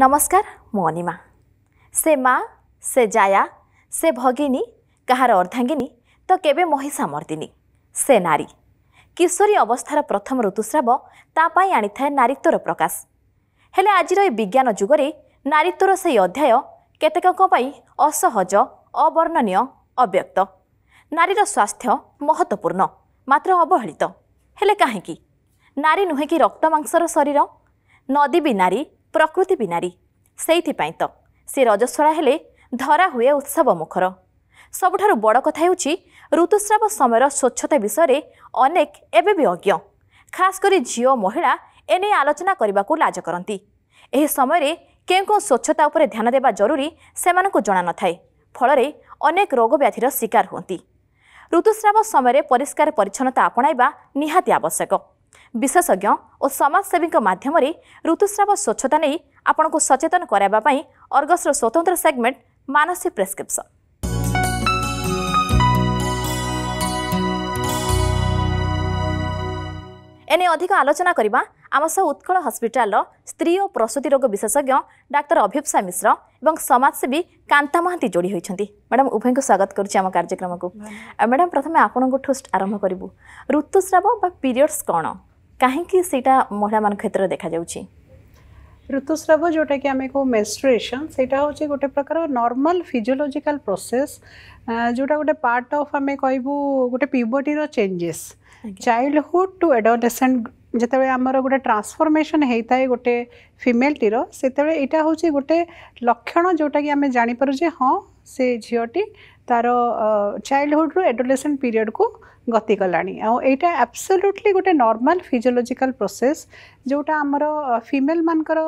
ନମସ୍କାର ମୁଁ ଅନିମା ସେ ମା ସେ ଜାୟା ସେ ଭଗିନୀ କାହାର ଅର୍ଦ୍ଧାଙ୍ଗିନୀ ତ କେବେ ମହିଷା ମର୍ଦିନୀ ସେ ନାରୀ କିଶୋରୀ ଅବସ୍ଥାର ପ୍ରଥମ ଋତୁସ୍ରାବ ତା ପାଇଁ ଆଣିଥାଏ ନାରୀତ୍ୱର ପ୍ରକାଶ ହେଲେ ଆଜିର ଏ ବିଜ୍ଞାନ ଯୁଗରେ ନାରୀତ୍ୱର ସେହି ଅଧ୍ୟାୟ କେତେକଙ୍କ ପାଇଁ ଅସହଜ ଅବର୍ଣ୍ଣନୀୟ ଅବ୍ୟକ୍ତ ନାରୀର ସ୍ୱାସ୍ଥ୍ୟ ମହତ୍ୱପୂର୍ଣ୍ଣ ମାତ୍ର ଅବହେଳିତ ହେଲେ କାହିଁକି ନାରୀ ନୁହେଁ କି ରକ୍ତମାଂସର ଶରୀର ନଦୀ ବି ନାରୀ ପ୍ରକୃତି ବିନାରୀ ସେଇଥିପାଇଁ ତ ସେ ରଜସ୍ୱଳା ହେଲେ ଧରା ହୁଏ ଉତ୍ସବ ମୁଖର ସବୁଠାରୁ ବଡ଼ କଥା ହେଉଛି ଋତୁସ୍ରାବ ସମୟର ସ୍ୱଚ୍ଛତା ବିଷୟରେ ଅନେକ ଏବେ ବି ଅଜ୍ଞ ଖାସ୍ କରି ଝିଅ ମହିଳା ଏନେଇ ଆଲୋଚନା କରିବାକୁ ଲାଜ କରନ୍ତି ଏହି ସମୟରେ କେଉଁ କେଉଁ ସ୍ୱଚ୍ଛତା ଉପରେ ଧ୍ୟାନ ଦେବା ଜରୁରୀ ସେମାନଙ୍କୁ ଜଣାନଥାଏ ଫଳରେ ଅନେକ ରୋଗ ବ୍ୟାଧିର ଶିକାର ହୁଅନ୍ତି ଋତୁସ୍ରାବ ସମୟରେ ପରିଷ୍କାର ପରିଚ୍ଛନ୍ନତା ଆପଣାଇବା ନିହାତି ଆବଶ୍ୟକ ବିଶେଷଜ୍ଞ ଓ ସମାଜସେବୀଙ୍କ ମାଧ୍ୟମରେ ଋତୁସ୍ରାବ ସ୍ୱଚ୍ଛତା ନେଇ ଆପଣଙ୍କୁ ସଚେତନ କରାଇବା ପାଇଁ ଅର୍ଗସ୍ର ସ୍ୱତନ୍ତ୍ର ସେଗମେଣ୍ଟ ମାନସି ପ୍ରେସ୍କ୍ରିପ୍ସନ୍ ଏନେଇ ଅଧିକ ଆଲୋଚନା କରିବା ଆମ ସହ ଉତ୍କଳ ହସ୍ପିଟାଲର ସ୍ତ୍ରୀ ଓ ପ୍ରସୂତି ରୋଗ ବିଶେଷଜ୍ଞ ଡାକ୍ତର ଅଭିପ୍ସା ମିଶ୍ର ଏବଂ ସମାଜସେବୀ କାନ୍ତା ମହାନ୍ତି ଯୋଡ଼ି ହୋଇଛନ୍ତି ମ୍ୟାଡ଼ାମ୍ ଉଭୟଙ୍କୁ ସ୍ୱାଗତ କରୁଛି ଆମ କାର୍ଯ୍ୟକ୍ରମକୁ ମ୍ୟାଡ଼ାମ୍ ପ୍ରଥମେ ଆପଣଙ୍କଠୁ ଆରମ୍ଭ କରିବୁ ଋତୁସ୍ରାବ ବା ପିରିୟଡ୍ସ କ'ଣ କାହିଁକି ସେଇଟା ମହିଳାମାନଙ୍କ କ୍ଷେତ୍ରରେ ଦେଖାଯାଉଛି ଋତୁସ୍ରାବ ଯେଉଁଟାକି ଆମେ କହୁ ମେନ୍ଷ୍ଟ୍ରୁଏସନ୍ ସେଇଟା ହେଉଛି ଗୋଟେ ପ୍ରକାର ନର୍ମାଲ ଫିଜିଓଲୋଜିକାଲ ପ୍ରୋସେସ୍ ଯେଉଁଟା ଗୋଟେ ପାର୍ଟ ଅଫ୍ ଆମେ କହିବୁ ଗୋଟେ ପିବଟିର ଚେଞ୍ଜେସ୍ ଚାଇଲ୍ଡହୁଡ଼ ଟୁ ଏଡଲେସେଣ୍ଟ ଯେତେବେଳେ ଆମର ଗୋଟେ ଟ୍ରାନ୍ସଫର୍ମେସନ୍ ହେଇଥାଏ ଗୋଟେ ଫିମେଲ୍ଟିର ସେତେବେଳେ ଏଇଟା ହେଉଛି ଗୋଟେ ଲକ୍ଷଣ ଯେଉଁଟାକି ଆମେ ଜାଣିପାରୁ ଯେ ହଁ ସେ ଝିଅଟି तार चाइल्डहुड रु एडोलेसन पीरियड को गति गलाटा एब्सोल्युटली गोटे नर्माल फिजियोलोजिकल प्रोसेस जोटा आमर फिमेल मानकर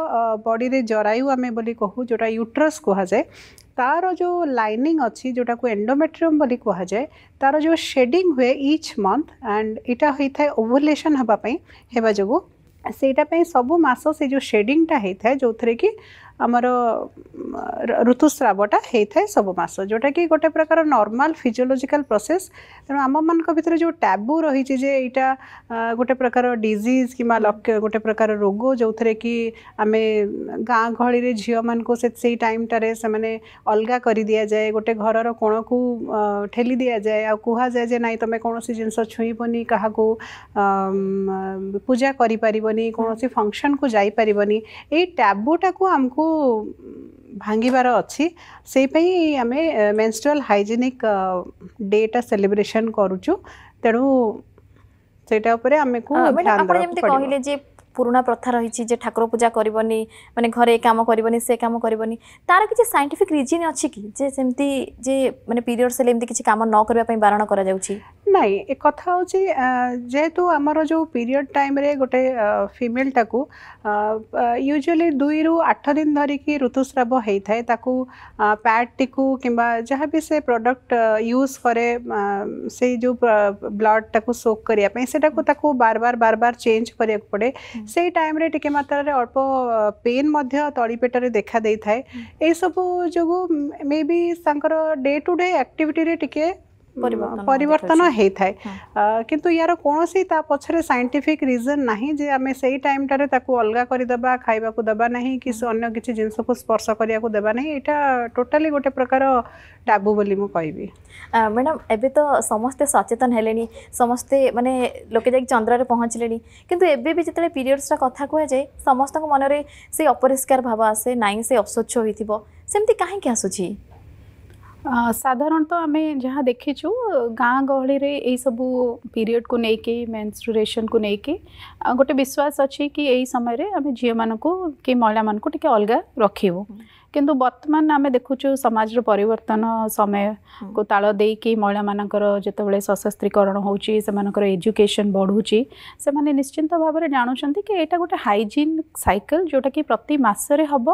बडी में जरायु आम कहू जोटा युट्रस जाए तार जो लाइनिंग अच्छी जोटा को एंडोमेट्रियम बोली कहुए तार जो शेडिंग हुए ईच मंथ एंड यहाँ होता है ओभुलेसन हाँपाई होगा जो सेटापी सबू मस से जो शेडिंगटा होता है जो थे कि ଆମର ଋତୁସ୍ରାବଟା ହେଇଥାଏ ସବୁ ମାସ ଯେଉଁଟାକି ଗୋଟେ ପ୍ରକାର ନର୍ମାଲ୍ ଫିଜିଓଲୋଜିକାଲ୍ ପ୍ରୋସେସ୍ ତେଣୁ ଆମମାନଙ୍କ ଭିତରେ ଯେଉଁ ଟାବୁ ରହିଛି ଯେ ଏଇଟା ଗୋଟେ ପ୍ରକାର ଡିଜିଜ୍ କିମ୍ବା ଗୋଟେ ପ୍ରକାର ରୋଗ ଯେଉଁଥିରେ କି ଆମେ ଗାଁ ଗହଳିରେ ଝିଅମାନଙ୍କୁ ସେ ସେଇ ଟାଇମ୍ଟାରେ ସେମାନେ ଅଲଗା କରିଦିଆଯାଏ ଗୋଟେ ଘରର କୋଣକୁ ଠେଲି ଦିଆଯାଏ ଆଉ କୁହାଯାଏ ଯେ ନାଇଁ ତୁମେ କୌଣସି ଜିନିଷ ଛୁଇଁବନି କାହାକୁ ପୂଜା କରିପାରିବନି କୌଣସି ଫଙ୍କସନ୍କୁ ଯାଇପାରିବନି ଏଇ ଟାବୁଟାକୁ ଆମକୁ ତାକୁ ଭାଙ୍ଗିବାର ଅଛି ସେଇପାଇଁ ଆମେ ମେନ୍ସୁରାଲ୍ ହାଇଜେନିକ୍ ଡେଟା ସେଲିବ୍ରେସନ୍ କରୁଛୁ ତେଣୁ ସେଇଟା ଉପରେ ଆମକୁ ଧ୍ୟାନ ଦେବାକୁ ପଡ଼ିବ পুরোনা প্রথা রয়েছে যে ঠাকুর পূজা করবনি মানে ঘরে এ কাম করবনি সে কাম করবনি তার কিছু সাইন্টিফিক রিজন অছি কি যে সেমতি যে মানে পিরিয়ডস হলে এমতি কিছু কাম ন করা বারণ করা যাচ্ছে না এ কথা হচ্ছে যেহেতু আমার যে পিরিয়ড টাইমরে গোটে ফিমেলটাকু ୟୁଜୁଆଲି ଦୁଇରୁ ଆଠ ଦିନ ଧରିକି ଋତୁସ୍ରାବ ହେଇଥାଏ ତାକୁ ପ୍ୟାଡ଼୍ଟିକୁ କିମ୍ବା ଯାହା ବି ସେ ପ୍ରଡ଼କ୍ଟ ୟୁଜ୍ କରେ ସେଇ ଯେଉଁ ବ୍ଲଡ଼୍ଟାକୁ ସୋକ୍ କରିବା ପାଇଁ ସେଟାକୁ ତାକୁ ବାର ବାର বারবার ବାର ଚେଞ୍ଜ କରିବାକୁ ପଡ଼େ से टाइम रे टिके मात्रा रे अल्प पेन मध्य तळी पेट रे देखा दे थाए ए सब जोगु मे बी संकर डे टू डे एक्टिविटी रे टिके ପରିବର୍ତ୍ତନ ହେଇଥାଏ କିନ୍ତୁ ୟାର କୌଣସି ତା ପଛରେ ସାଇଣ୍ଟିଫିକ୍ ରିଜନ୍ ନାହିଁ ଯେ ଆମେ ସେଇ ଟାଇମ୍ଟାରେ ତାକୁ ଅଲଗା କରିଦେବା ଖାଇବାକୁ ଦେବା ନାହିଁ କି ଅନ୍ୟ କିଛି ଜିନିଷକୁ ସ୍ପର୍ଶ କରିବାକୁ ଦେବା ନାହିଁ ଏଇଟା ଟୋଟାଲି ଗୋଟେ ପ୍ରକାର ଟାବୁ ବୋଲି ମୁଁ କହିବି ମ୍ୟାଡ଼ାମ୍ ଏବେ ତ ସମସ୍ତେ ସଚେତନ ହେଲେଣି ସମସ୍ତେ ମାନେ ଲୋକେ ଯାଇକି ଚନ୍ଦ୍ରରେ ପହଞ୍ଚିଲେଣି କିନ୍ତୁ ଏବେ ବି ଯେତେବେଳେ ପିରିୟଡ଼୍ସର କଥା କୁହାଯାଏ ସମସ୍ତଙ୍କ ମନରେ ସେ ଅପରିଷ୍କାର ଭାବ ଆସେ ନାହିଁ ସେ ଅସ୍ୱଚ୍ଛ ହୋଇଥିବ ସେମିତି କାହିଁକି ଆସୁଛି साधारणत तो आम जहाँ देखीचु गाँ गहली सबू पीरियड को लेकिन मेन्सुरेसन को लेकिन गोटे विश्वास अच्छी कि यही समय झील आम झील महिला अलग रखे हम्म। କିନ୍ତୁ ବର୍ତ୍ତମାନ ଆମେ ଦେଖୁଛୁ ସମାଜର ପରିବର୍ତ୍ତନ ସମୟକୁ ତାଳ ଦେଇକି ମହିଳାମାନଙ୍କର ଯେତେବେଳେ ସଶସ୍ତ୍ରୀକରଣ ହେଉଛି ସେମାନଙ୍କର ଏଜୁକେସନ୍ ବଢ଼ୁଛି ସେମାନେ ନିଶ୍ଚିନ୍ତ ଭାବରେ ଜାଣୁଛନ୍ତି କି ଏଇଟା ଗୋଟେ ହାଇଜିନ୍ ସାଇକେଲ୍ ଯେଉଁଟାକି ପ୍ରତି ମାସରେ ହେବ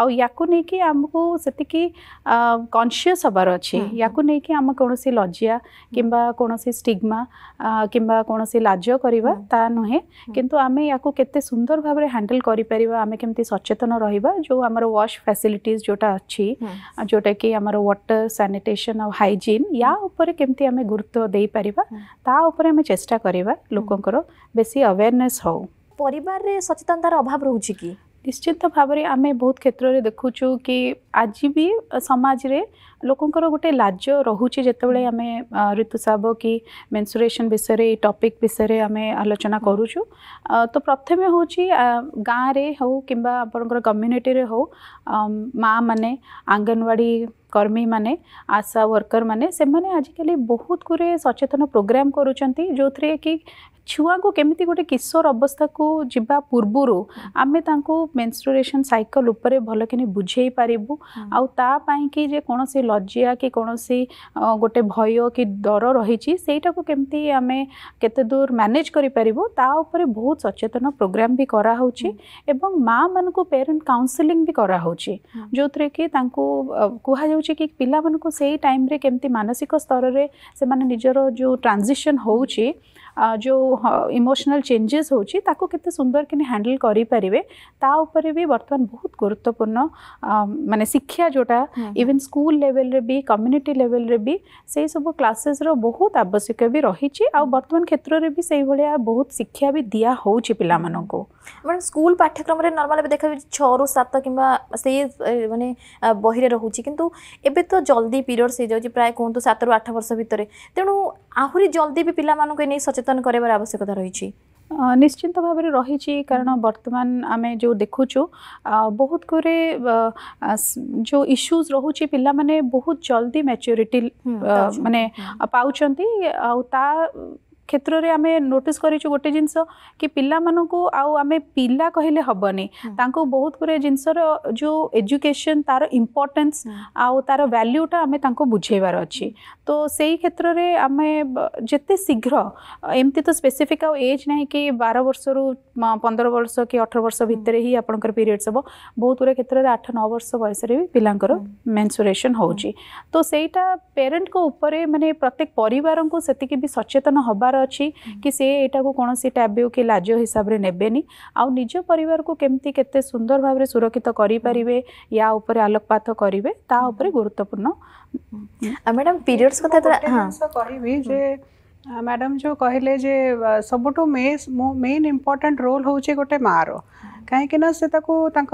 ଆଉ ୟାକୁ ନେଇକି ଆମକୁ ସେତିକି କନସିୟସ୍ ହେବାର ଅଛି ୟାକୁ ନେଇକି ଆମ କୌଣସି ଲଜ୍ୟା କିମ୍ବା କୌଣସି ଷ୍ଟିଗ୍ମା କିମ୍ବା କୌଣସି ଲାଜ କରିବା ତା ନୁହେଁ କିନ୍ତୁ ଆମେ ୟାକୁ କେତେ ସୁନ୍ଦର ଭାବରେ ହ୍ୟାଣ୍ଡେଲ୍ କରିପାରିବା ଆମେ କେମିତି ସଚେତନ ରହିବା ଯେଉଁ ଆମର ୱାଶ୍ ଫ୍ୟାସିଲିଟି ଆକ୍ଟିଭିଟିଜ୍ ଯେଉଁଟା ଅଛି ଯେଉଁଟାକି ଆମର ୱାଟର ସାନିଟେସନ୍ ଆଉ ହାଇଜିନ୍ ୟା ଉପରେ କେମିତି ଆମେ ଗୁରୁତ୍ୱ ଦେଇପାରିବା ତା ଉପରେ ଆମେ ଚେଷ୍ଟା କରିବା ଲୋକଙ୍କର ବେଶୀ ଆୱେରନେସ୍ ହେଉ ପରିବାରରେ ସଚେତନତାର ଅଭାବ ରହୁଛି କି निश्चित भाव में आम बहुत क्षेत्र में देखुचु कि आज भी समाज में लोकंर गोटे लाज रोचे जितेबले आम ऋतुस्राव कि मेन्सुरेसन विषय टपिक विषय आम आलोचना करुचु तो प्रथम हूँ गाँव में हो कि कम्युनिटी हो माँ मैने आंगनवाड़ी कर्मी मैंने आशा वर्कर मैंने आजिकल बहुत गुड सचेतन प्रोग्राम करो थे कि छुआ को केमी गोटे किशोर अवस्था को जवा पूर्व आम मेन्सुरेसन सैकल भलखे बुझे पारू आई कौन लज्जा कि कौन सी गोटे भय कि डर रही कमी आम के दूर मैनेज कर बहुत सचेतन प्रोग्राम भी करा माँ मान पेरेन्ट काउनसेंग भी कराऊ जो थे कि कहु कि पिला टाइम केमती मानसिक स्तर से निजर जो ट्रांजिशन हो ଯେଉଁ ଇମୋସନାଲ୍ ଚେଞ୍ଜେସ୍ ହେଉଛି ତାକୁ କେତେ ସୁନ୍ଦର କିନି ହ୍ୟାଣ୍ଡେଲ୍ କରିପାରିବେ ତା ଉପରେ ବି ବର୍ତ୍ତମାନ ବହୁତ ଗୁରୁତ୍ୱପୂର୍ଣ୍ଣ ମାନେ ଶିକ୍ଷା ଯେଉଁଟା ଇଭେନ୍ ସ୍କୁଲ ଲେଭେଲ୍ରେ ବି କମ୍ୟୁନିଟି ଲେଭେଲ୍ରେ ବି ସେହିସବୁ କ୍ଲାସେସ୍ର ବହୁତ ଆବଶ୍ୟକ ବି ରହିଛି ଆଉ ବର୍ତ୍ତମାନ କ୍ଷେତ୍ରରେ ବି ସେଇଭଳିଆ ବହୁତ ଶିକ୍ଷା ବି ଦିଆହେଉଛି ପିଲାମାନଙ୍କୁ ମ୍ୟାଡ଼ାମ୍ ସ୍କୁଲ ପାଠ୍ୟକ୍ରମରେ ନର୍ମାଲ୍ ଏବେ ଦେଖାଯାଉଛି ଛଅରୁ ସାତ କିମ୍ବା ସେଇ ମାନେ ବହିରେ ରହୁଛି କିନ୍ତୁ ଏବେ ତ ଜଲ୍ଦି ପିରିୟଡ଼୍ସ ହେଇଯାଉଛି ପ୍ରାୟ କୁହନ୍ତୁ ସାତରୁ ଆଠ ବର୍ଷ ଭିତରେ ତେଣୁ ଆହୁରି ଜଲ୍ଦି ବି ପିଲାମାନଙ୍କୁ ଏ ନେଇ ସଚେତନ ସଚେତନ କରାଇବାର ଆବଶ୍ୟକତା ରହିଛି ନିଶ୍ଚିନ୍ତ ଭାବରେ ରହିଛି କାରଣ ବର୍ତ୍ତମାନ ଆମେ ଯେଉଁ ଦେଖୁଛୁ ବହୁତ ଗୁରେ ଯେଉଁ ଇସ୍ୟୁଜ୍ ରହୁଛି ପିଲାମାନେ ବହୁତ ଜଲ୍ଦି ମ୍ୟାଚ୍ୟୁରିଟି ମାନେ ପାଉଛନ୍ତି ଆଉ ତା क्षेत्र में आम नोट कर गोटे जिनस कि पिला आम पा कहले हेनी mm. बहुत गुरा जिनसर जो एजुकेशन तार इम्पोर्टेन्स हम्म। आउ तार वैल्यूटा आम बुझेबार अच्छे तो से क्षेत्र में आम जिते शीघ्र एमती तो स्पेसीफिक आज ना कि बार वर्ष रु पंदर वर्ष कि अठर वर्ष हम्म। भितर ही आप पीरियड्स हम बहुत गुरा क्षेत्र में आठ नौ वर्ष बयस पिला मेनसुरेसन हो तो सहीटा पेरेन्ट मानने प्रत्येक पर सचेतन हबार कहबार अच्छी कि सी एटा कौन सी टैब्यू कि लाज हिसाब से नेज पर कमी के भाव में सुरक्षित करेंगे या उपर आलोकपात करेंगे ता गुरुत्वपूर्ण मैडम पीरियड्स क्या कहे मैडम जो कहले सब मेन इम्पोर्टेंट रोल हूँ गोटे मार कहीं से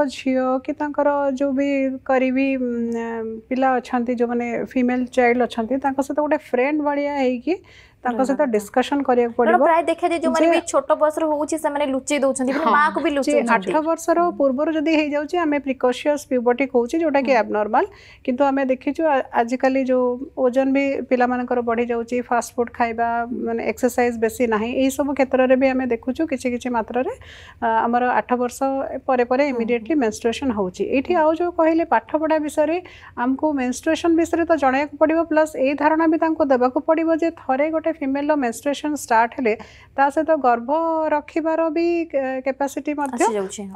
झील कि जो भी करीबी पिला अच्छा जो मैंने फिमेल चाइल्ड अच्छा सहित गोटे फ्रेंड भाया ତାଙ୍କ ସହିତ ଡିସ୍କସନ୍ କରିବାକୁ ପଡ଼ିବ ପ୍ରାୟ ଦେଖାଯାଏ ଯୋଉମାନେ ବି ଛୋଟ ବୟସର ହଉଛି ସେମାନେ ଲୁଚେଇ ଦଉଛନ୍ତି ମାଆକୁ ବି ଲୁଚେଇ 8 ବର୍ଷର ପୂର୍ବରୁ ଯଦି ହେଇଯାଉଛି ଆମେ ପ୍ରିକସିୟସ୍ ପ୍ୟୁବର୍ଟି କହୁଛି ଯୋଉଟା କି ଆବନର୍ମାଲ କିନ୍ତୁ ଆମେ ଦେଖିଛୁ ଆଜିକାଲି ଯୋଉ ଓଜନ ବି ପିଲାମାନଙ୍କର ବଢ଼ି ଯାଉଛି ଫାଷ୍ଟ ଫୁଡ୍ ଖାଇବା ମାନେ ଏକ୍ସରସାଇଜ୍ ବେଶୀ ନାହିଁ ଏହିସବୁ କ୍ଷେତ୍ରରେ ବି ଆମେ ଦେଖୁଛୁ କିଛି କିଛି ମାତ୍ରାରେ ଆମର ଆଠ ବର୍ଷ ପରେ ପରେ ଇମିଡ଼ିଏଟଲି ମେନ୍ଷ୍ଟ୍ରୁଏସନ୍ ହେଉଛି ଏଇଠି ଆଉ ଯୋଉ କହିଲେ ପାଠପଢ଼ା ବିଷୟରେ ଆମକୁ ମେନ୍ଷ୍ଟ୍ରୁଏସନ୍ ବିଷୟରେ ତ ଜଣାଇବାକୁ ପଡ଼ିବ ପ୍ଲସ୍ ଏଇ ଧାରଣା ବି ତାଙ୍କୁ ଦେବାକୁ ପଡ଼ିବ ଯେ ଥରେ ଗୋଟେ ଗୋଟେ ଫିମେଲ୍ର ମେନ୍ଷ୍ଟ୍ରେସନ୍ ଷ୍ଟାର୍ଟ ହେଲେ ତା ସହିତ ଗର୍ଭ ରଖିବାର ବି କେପାସିଟି ମଧ୍ୟ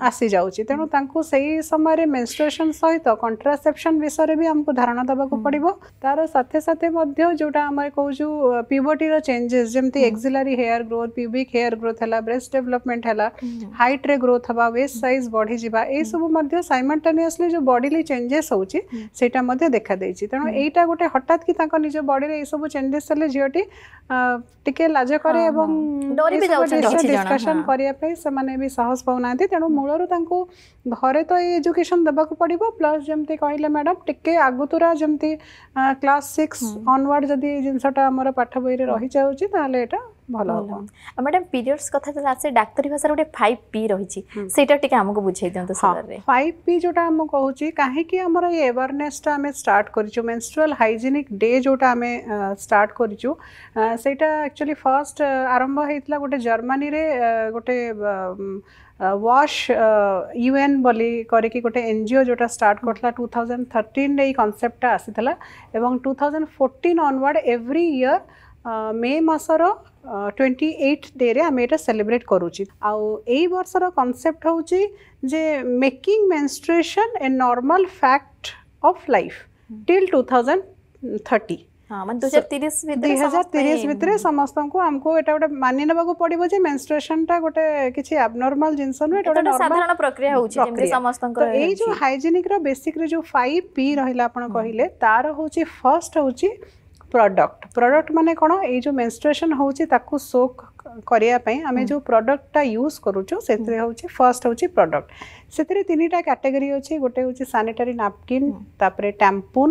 ଆସିଯାଉଛି ତେଣୁ ତାଙ୍କୁ ସେଇ ସମୟରେ ମେନ୍ଷ୍ଟ୍ରେସନ୍ ସହିତ କଣ୍ଟ୍ରାସେପ୍ସନ୍ ବିଷୟରେ ବି ଆମକୁ ଧାରଣା ଦେବାକୁ ପଡ଼ିବ ତାର ସାଥେ ସାଥେ ମଧ୍ୟ ଯେଉଁଟା ଆମେ କହୁଛୁ ପିବଟିର ଚେଞ୍ଜେସ୍ ଯେମିତି axillary hair growth pubic hair growth ହେଲା ବ୍ରେଷ୍ଟ ଡେଭଲପମେଣ୍ଟ ହେଲା ହାଇଟ୍ରେ ଗ୍ରୋଥ୍ ହେବା ୱେଷ୍ଟ ସାଇଜ୍ ବଢ଼ିଯିବା ଏଇସବୁ ମଧ୍ୟ ସାଇମଲ୍ଟେନିୟସଲି ଯେଉଁ ବଡିଲି ଚେଞ୍ଜେସ୍ ହେଉଛି ସେଇଟା ମଧ୍ୟ ଦେଖାଦେଇଛି ତେଣୁ ଏଇଟା ଗୋଟେ ହଠାତ୍ କି ତାଙ୍କ ନିଜ ବଡିରେ ଏଇସବୁ ଚେଞ୍ଜେସ୍ ହେଲେ ଝିଅଟି ଟିକେ ଲାଜ କରେ ଏବଂ ଡିସ୍କସନ୍ କରିବା ପାଇଁ ସେମାନେ ବି ସାହସ ପାଉନାହାନ୍ତି ତେଣୁ ମୂଳରୁ ତାଙ୍କୁ ଘରେ ତ ଏଇ ଏଜୁକେସନ୍ ଦେବାକୁ ପଡ଼ିବ ପ୍ଲସ୍ ଯେମିତି କହିଲେ ମ୍ୟାଡ଼ାମ୍ ଟିକେ ଆଗତୁରା ଯେମିତି କ୍ଲାସ୍ ସିକ୍ସ ଅନୱାର୍ଡ଼ ଯଦି ଏଇ ଜିନିଷଟା ଆମର ପାଠ ବହିରେ ରହିଯାଉଛି ତାହେଲେ ଏଇଟା ଭଲ ହେବ ମ୍ୟାଡ଼ାମ୍ ପିରିୟଡ୍ସ କଥା ଯେତେବେଳେ ଆସେ ଡାକ୍ତରୀ ଭାଷାରେ ଗୋଟେ ଫାଇଭ୍ ପି ରହିଛି ସେଇଟା ଟିକେ ଆମକୁ ବୁଝେଇ ଦିଅନ୍ତୁ ସାରରେ ଫାଇଭ୍ ପି ଯେଉଁଟା ଆମେ କହୁଛି କାହିଁକି ଆମର ଏ ଆୱାରନେସ୍ଟା ଆମେ ଷ୍ଟାର୍ଟ କରିଛୁ ମେନ୍ସୁରାଲ୍ ହାଇଜେନିକ୍ ଡେ ଯେଉଁଟା ଆମେ ଷ୍ଟାର୍ଟ କରିଛୁ ସେଇଟା ଆକ୍ଚୁଆଲି ଫାର୍ଷ୍ଟ ଆରମ୍ଭ ହେଇଥିଲା ଗୋଟେ ଜର୍ମାନୀରେ ଗୋଟେ ୱାଶ୍ ୟୁ ଏନ୍ ବୋଲି କରିକି ଗୋଟେ ଏନ୍ ଜି ଓ ଯେଉଁଟା ଷ୍ଟାର୍ଟ କରିଥିଲା ଟୁ ଥାଉଜେଣ୍ଡ ଥର୍ଟିନ୍ରେ ଏଇ କନସେପ୍ଟଟା ଆସିଥିଲା ଏବଂ two thousand fourteen onward every year May ମାସର ଟ୍ୱେଣ୍ଟି ଏଇଟ୍ ଡେରେ ଆମେ ଏଇଟା ସେଲିବ୍ରେଟ୍ କରୁଛି ଆଉ ଏଇ ବର୍ଷର କନସେପ୍ଟ ହେଉଛି ଯେ making menstruation a normal fact of life till two thousand thirty ଦୁଇ ହଜାର ତିରିଶ ଭିତରେ ସମସ୍ତଙ୍କୁ ଆମକୁ ଏଇଟା ଗୋଟେ ମାନି ନେବାକୁ ପଡିବ ଯେ ମେନ୍ଷ୍ଟ୍ରେସନଟା ଗୋଟେ କିଛି ଆବନର୍ମାଲ ଜିନିଷ ନୁହେଁ ଏଇଟା ଗୋଟେ ସାଧାରଣ ପ୍ରକ୍ରିୟା ହେଉଛି ଯେମିତି ସମସ୍ତଙ୍କର ଏଇ ଯୋଉ ହାଇଜେନିକର ବେସିକରେ ଯୋଉ ଫାଇଭ ପି ରହିଲା ଆପଣ କହିଲେ ତାର ହେଉଛି ଫର୍ଷ୍ଟ ହେଉଛି প্রডক্ট প্রডক্ট মানে কোণ এই যে মেনস্ট্রুয়েশন হচ্ছে তাকে সোক করা আমি যে প্রডক্টটা ইউজ করুছু সেতে হচ্ছে ফার্স্ট হচ্ছে প্রডক্ট সেতে তিনটা ক্যাটেগরি অছে গোটে হচ্ছে স্যানিটারি নাপকিন তাপরে ট্যাম্পুন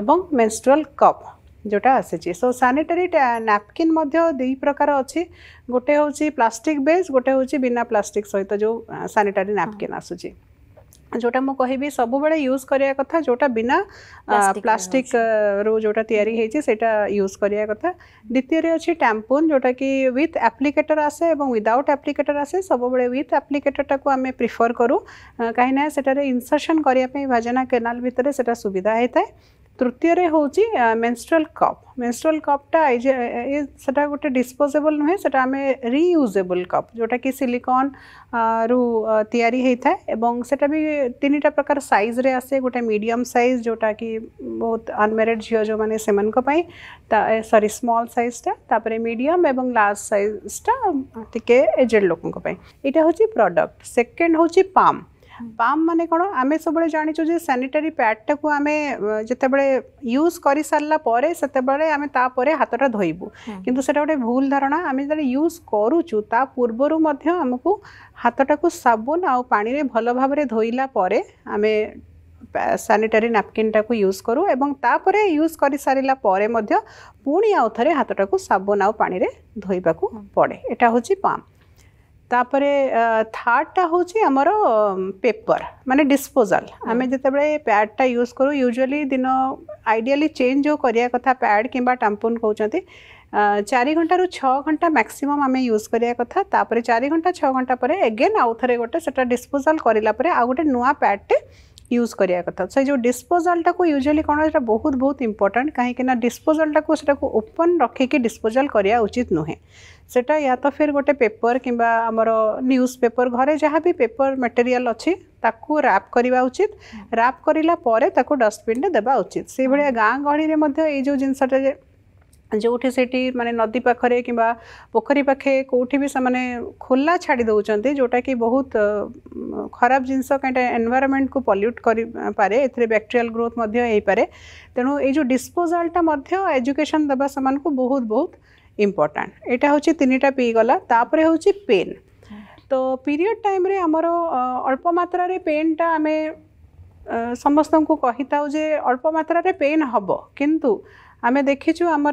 এবং মেনস্ট্রুয়াল কপ যেটা আসিছে সো স্যানিটারি ন্যাপকিন মধ্যে দুই প্রকার অছি গোটে হচ্ছে প্লাস্টিক বেস গোটে হচ্ছে বিনা প্লাস্টিক সহিত যে স্যানিটারি ন্যাপকিন আসুচি जोटा मुझे कहि सब यूज कराया कथा जोटा बिना प्लास्टिक रो जोटा तैयारी होती हम्म। सेटा यूज कराया कथा द्वितीय अच्छे टैंपून जोटा कि विथ एप्लिकेटर आसे और विदाउट एप्लिकेटर आसे सब विथ एप्लिकेटर टाक आम प्रिफर करूँ कहीं इनसर्सन करने भाजना केनाल भितर सुविधा होता है तृतीय हूँ मेन्स्ट्राल कप मेनस्ट्राल कपटा से गोटे डिस्पोजेबल नुहे से आम रियूजेबल कप जोटा कि सिलिकन रु ताएटा भी तीन टा प्रकार सैज्रे आसे गोटे मीडियम सैज जोटा कि बहुत अनमेरिड झील जो मैंने सरी स्मल सैजटा मीडियम ए लार्ज सैजटा टी एजेड लोक यहाँ हूँ प्रडक्ट सेकेंड हूँ पाम्प ବାମ୍ ମାନେ କ'ଣ ଆମେ ସବୁବେଳେ ଜାଣିଛୁ ଯେ ସାନିଟାରୀ ପ୍ୟାଡ଼୍ଟାକୁ ଆମେ ଯେତେବେଳେ ୟୁଜ୍ କରିସାରିଲା ପରେ ସେତେବେଳେ ଆମେ ତାପରେ ହାତଟା ଧୋଇବୁ କିନ୍ତୁ ସେଇଟା ଗୋଟେ ଭୁଲ ଧାରଣା ଆମେ ଯେତେବେଳେ ୟୁଜ୍ କରୁଛୁ ତା ପୂର୍ବରୁ ମଧ୍ୟ ଆମକୁ ହାତଟାକୁ ସାବୁନ ଆଉ ପାଣିରେ ଭଲ ଭାବରେ ଧୋଇଲା ପରେ ଆମେ ସାନିଟାରୀ ନାପକିନ୍ଟାକୁ ୟୁଜ୍ କରୁ ଏବଂ ତାପରେ ୟୁଜ୍ କରିସାରିଲା ପରେ ମଧ୍ୟ ପୁଣି ଆଉ ଥରେ ହାତଟାକୁ ସାବୁନ ଆଉ ପାଣିରେ ଧୋଇବାକୁ ପଡ଼େ ଏଇଟା ହେଉଛି ପାମ୍ तापर थार्डटा हूँ आमर पेपर माने डिस्पोजल आम जिते पैडटा यूज करूँ यूजुअली दिन आइडियाली चेंज जो करिया कथा पैड कि टाम्पून कौन चार घंटा रु घंटा मैक्सिमम आम यूज करिया कथा तापर चार घंटा छः घंटा पर एगेन आउ थे गोटे से डिस्पोजाल करापर आ गए नुआ पैडटे यूज करिया कथा से जो डिस्पोजालटा को यूजुअली कौन सा बहुत बहुत इंपोर्टां कहीं डिस्पोजालटा को ओपन रखिक डिस्पोजाल करा उचित नुहे সেটা ইয়া তো ফির গোটে পেপর কিংবা আমার নিউজ পেপর ঘরে যা বি পেপর মেটেরিয়াল অছি তাকে রাপ করা উচিত রাপ করা পরে তাকে ডস্টবিনে দেওয়া উচিত সেইভাবে গাঁ গহলিরে এই যে জিনিসটা ଯେଉଁଠି ସେଇଠି ମାନେ ନଦୀ ପାଖରେ କିମ୍ବା ପୋଖରୀ ପାଖେ କେଉଁଠି ବି ସେମାନେ ଖୋଲା ଛାଡ଼ି ଦେଉଛନ୍ତି ଯେଉଁଟାକି ବହୁତ ଖରାପ ଜିନିଷ କାହିଁକିନା ଏନ୍ଭାରମେଣ୍ଟକୁ ପଲ୍ୟୁଟ୍ କରିପାରେ ଏଥିରେ ବ୍ୟାକ୍ଟେରିଆଲ୍ ଗ୍ରୋଥ୍ ମଧ୍ୟ ହେଇପାରେ ତେଣୁ ଏଇ ଯେଉଁ ଡିସ୍ପୋଜାଲ୍ଟା ମଧ୍ୟ ଏଜୁକେସନ୍ ଦେବା ସେମାନଙ୍କୁ ବହୁତ ବହୁତ इम्पोर्टाट एटा हूँ तीन टा पी गलापर हूँ पेन तो पीरियड टाइम आमर अल्प मात्र पेनटा आम समस्त को कही था अल्प मात्र पेन हम कि आम देखीचु आमर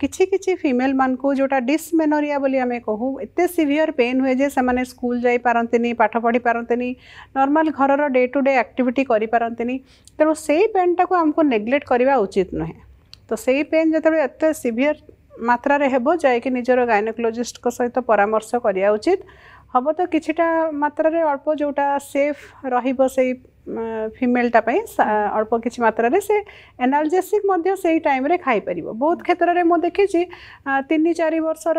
किसी किसी फिमेल मानक जोटा डिस्मेनोरी आम कहूँ एत सीभीयर पेन हुए जे से स्कूल जाए पारंती पाठ पढ़ी पारंती नर्माल घर डे टू डे आक्टिविटी करेणु तो से पेनटा को आमको नेग्लेक्ट करवा उचित नुहे तो से पेन जो एत सीभीयर ମାତ୍ରାରେ ହେବ ଯାଇକି ନିଜର ଗାଇନୋକୋଲୋଜିଷ୍ଟଙ୍କ ସହିତ ପରାମର୍ଶ କରିବା ଉଚିତ ହେବ ତ କିଛିଟା ମାତ୍ରାରେ ଅଳ୍ପ ଯେଉଁଟା ସେଫ୍ ରହିବ ସେଇ ଫିମେଲ୍ଟା ପାଇଁ ଅଳ୍ପ କିଛି ମାତ୍ରାରେ ସେ ଏନାଲଜେସିକ୍ ମଧ୍ୟ ସେଇ ଟାଇମ୍ରେ ଖାଇପାରିବ ବହୁତ କ୍ଷେତ୍ରରେ ମୁଁ ଦେଖିଛି ତିନି ଚାରି ବର୍ଷର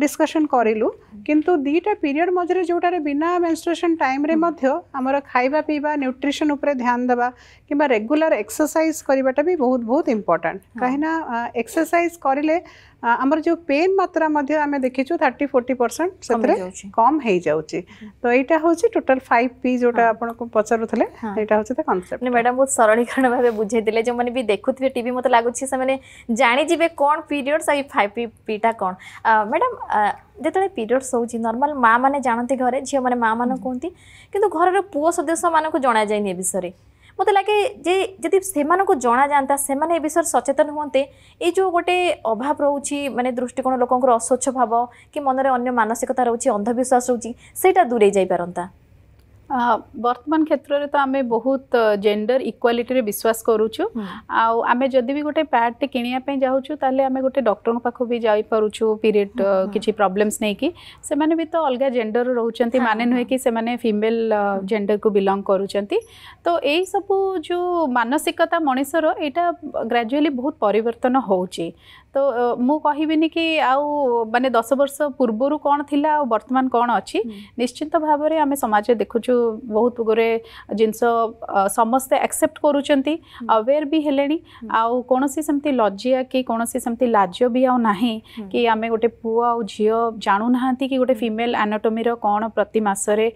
ଡିସ୍କସନ୍ କରିଲୁ କିନ୍ତୁ ଦୁଇଟା ପିରିୟଡ଼ ମଝିରେ ଯେଉଁଟାରେ ବିନା ମେନ୍ଷ୍ଟ୍ରେସନ୍ ଟାଇମ୍ରେ ମଧ୍ୟ ଆମର ଖାଇବା ପିଇବା ନ୍ୟୁଟ୍ରିସନ୍ ଉପରେ ଧ୍ୟାନ ଦେବା କିମ୍ବା ରେଗୁଲାର ଏକ୍ସରସାଇଜ୍ କରିବାଟା ବି ବହୁତ ବହୁତ ଇମ୍ପୋର୍ଟାଣ୍ଟ କାହିଁକିନା ଏକ୍ସରସାଇଜ୍ କରିଲେ ଆମର ଯେଉଁ ପେନ୍ ମାତ୍ରା ମଧ୍ୟ ଆମେ ଦେଖିଛୁ ଥାର୍ଟି ଫୋର୍ଟି ପରସେଣ୍ଟ ସେଥିରେ କମ୍ ହେଇଯାଉଛି ତ ଏଇଟା ହେଉଛି ଟୋଟାଲ୍ ଫାଇଭ୍ ପି ଯେଉଁଟା ଆପଣଙ୍କୁ ପଚାରୁଥିଲେ ଏଇଟା ହେଉଛି ତା କନସେପ୍ଟ ମ୍ୟାଡ଼ାମ୍ ବହୁତ ସରଳୀକରଣ ଭାବେ ବୁଝେଇଦେଲେ ଯେଉଁମାନେ ବି ଦେଖୁଥିବେ ଟିଭି ମୋତେ ଲାଗୁଛି ସେମାନେ ଜାଣିଯିବେ କ'ଣ ପିରିୟଡ଼୍ସ ଆଉ ଫାଇଭ୍ ପି ପିଟା କ'ଣ ମ୍ୟାଡ଼ାମ୍ ଯେତେବେଳେ ପିରିୟଡ଼୍ସ ହେଉଛି ନର୍ମାଲ୍ ମା' ମାନେ ଜାଣନ୍ତି ଘରେ ଝିଅମାନେ ମାଆ ମାନଙ୍କୁ କୁହନ୍ତି କିନ୍ତୁ ଘରର ପୁଅ ସଦସ୍ୟମାନଙ୍କୁ ଜଣାଯାଏନି ଏ ବିଷୟରେ ମୋତେ ଲାଗେ ଯେ ଯଦି ସେମାନଙ୍କୁ ଜଣାଯାଆନ୍ତା ସେମାନେ ଏ ବିଷୟରେ ସଚେତନ ହୁଅନ୍ତେ ଏଇ ଯେଉଁ ଗୋଟେ ଅଭାବ ରହୁଛି ମାନେ ଦୃଷ୍ଟିକୋଣ ଲୋକଙ୍କର ଅସ୍ୱଚ୍ଛ ଭାବ କି ମନରେ ଅନ୍ୟ ମାନସିକତା ରହୁଛି ଅନ୍ଧବିଶ୍ୱାସ ରହୁଛି ସେଇଟା ଦୂରେଇ ଯାଇପାରନ୍ତା বর্তমান ক্ষেত্রে তো আমি বহুত জেন্ডর ইকুয়ালিটি বিশ্বাস করুছু আমি যদি বি গোটে প্যাডটি কিনিয়া যাচ্ছু তাহলে আমি গোটে ডক্টর পাখ বি যাইপারুছু পিরিয়ড কিছু প্রোবলেমস নেইকি সেমানে বি তো অলগা জেন্ডর রহুছেন মানে নুহে কি সেমানে ফিমেল জেন্ডর কু বিলং করুছেন তো এই সবু যে মানসিকতা মনিষর এটা গ্রাজুয়ালি বহুত পরিবর্তন হচ্ছে তো ମୁଁ କହିବିନି କି ଆଉ ମାନେ ଦଶ ବର୍ଷ ପୂର୍ବରୁ କ'ଣ ଥିଲା ଆଉ ବର୍ତ୍ତମାନ କ'ଣ ଅଛି ନିଶ୍ଚିନ୍ତ ଭାବରେ ଆମେ ସମାଜରେ ଦେଖୁଛୁ বহুত গরে জিনস সমস্থে একসেপ্ট করুচন্তি আ웨어 বি হেলেনি আ কোনোসি সমতি লজিয়া কি কোনোসি সমতি লাজিয়া বি আ নাহি কি আমি গটে পুয়া ও ঝিও জানু নাহাতি কি গটে ফিমেল অ্যানাটমিৰ কোন প্রতি মাসৰে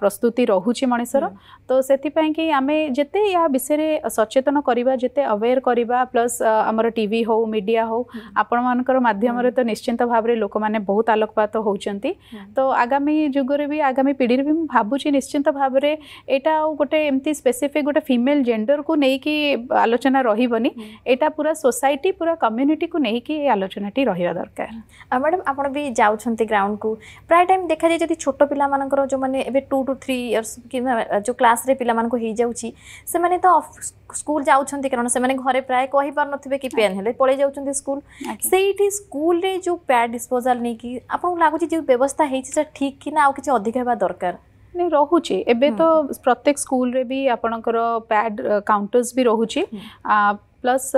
প্ৰস্তুতি ৰহুচি মানেশৰ তো সেতি পই কি আমি জেতে ইয়া বিছেৰে সচ্চেতনা কৰিবা জেতে আৱেৰ কৰিবা প্লাস আমাৰ টিভি হও মিডিয়া হও আপন মানকৰ মাধ্যমৰে তো নিশ্চিন্তভাৱৰে লোক মানে বহুত আลกপাত হোচন্তি তো আগামি যুগৰে বি আগামি পিডীৰ বি ভাবুচি নি ନିଶ୍ଚିନ୍ତ ଭାବରେ ଏଇଟା ଆଉ ଗୋଟେ ଏମିତି ସ୍ପେସିଫିକ୍ ଗୋଟେ ଫିମେଲ୍ ଜେଣ୍ଡରକୁ ନେଇକି ଆଲୋଚନା ରହିବନି ଏଇଟା ପୁରା ସୋସାଇଟି ପୁରା କମ୍ୟୁନିଟିକୁ ନେଇକି ଏ ଆଲୋଚନାଟି ରହିବା ଦରକାର ଆଉ ମ୍ୟାଡ଼ାମ୍ ଆପଣ ବି ଯାଉଛନ୍ତି ଗ୍ରାଉଣ୍ଡକୁ ପ୍ରାୟ ଟାଇମ୍ ଦେଖାଯାଏ ଯଦି ଛୋଟ ପିଲାମାନଙ୍କର ଯେଉଁମାନେ ଏବେ ଟୁ ଟୁ ଥ୍ରୀ ଇୟର୍ସ କିମ୍ବା ଯେଉଁ କ୍ଲାସ୍ରେ ପିଲାମାନଙ୍କୁ ହେଇଯାଉଛି ସେମାନେ ତ ସ୍କୁଲ ଯାଉଛନ୍ତି କାରଣ ସେମାନେ ଘରେ ପ୍ରାୟ କହିପାରୁନଥିବେ କି ପେନ୍ ହେଲେ ପଳେଇ ଯାଉଛନ୍ତି ସ୍କୁଲ ସେଇଠି ସ୍କୁଲ୍ରେ ଯେଉଁ ପ୍ୟାଡ୍ ଡିସ୍ପୋଜାଲ୍ ନେଇକି ଆପଣଙ୍କୁ ଲାଗୁଛି ଯେଉଁ ବ୍ୟବସ୍ଥା ହେଇଛି ସେଟା ଠିକ୍ କି ନା ଆଉ କିଛି ଅଧିକ ହେବା ଦରକାର ନାଇଁ ରହୁଛି ଏବେ ତ ପ୍ରତ୍ୟେକ ସ୍କୁଲରେ ବି ଆପଣଙ୍କର ପ୍ୟାଡ୍ କାଉଣ୍ଟର୍ସ ବି ରହୁଛି प्लस